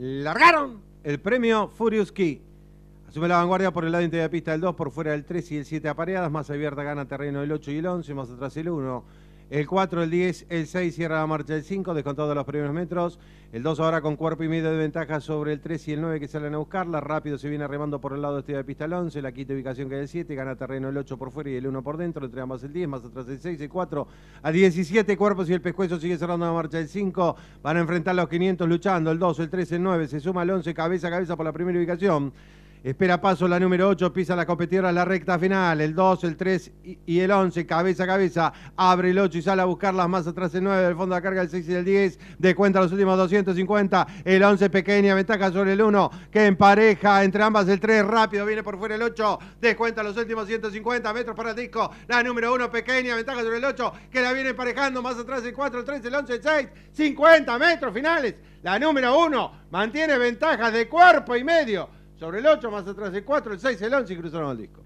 largaron el premio Furious Key. Asume la vanguardia por el lado interior de pista del 2, por fuera del 3 y el 7 apareadas, más abierta gana terreno el 8 y el 11, más atrás el 1 el 4, el 10, el 6 cierra la marcha del 5, descontado los primeros metros. El 2 ahora con cuerpo y medio de ventaja sobre el 3 y el 9 que salen a buscarla. Rápido se viene remando por el lado este de pista el 11. La quinta ubicación que es el 7. Gana terreno el 8 por fuera y el 1 por dentro. Entre ambas el 10, más atrás el 6, el 4 a 17. Cuerpos y el pescuezo sigue cerrando la marcha del 5. Van a enfrentar los 500 luchando. El 2, el 3, el 9. Se suma el 11 cabeza a cabeza por la primera ubicación. Espera paso la número 8, pisa la competidora la recta final, el 2, el 3 y el 11, cabeza a cabeza, abre el 8 y sale a buscarlas más atrás el 9, del fondo de carga el 6 y el 10, Descuenta los últimos 250, el 11 pequeña ventaja sobre el 1, que empareja entre ambas el 3, rápido viene por fuera el 8, descuenta los últimos 150 metros para el disco, la número 1 pequeña ventaja sobre el 8, que la viene emparejando más atrás el 4, el 3, el 11, el 6, 50 metros finales, la número 1 mantiene ventaja de cuerpo y medio sobre el 8, más atrás el 4, el 6, el 11 y cruzaron el disco.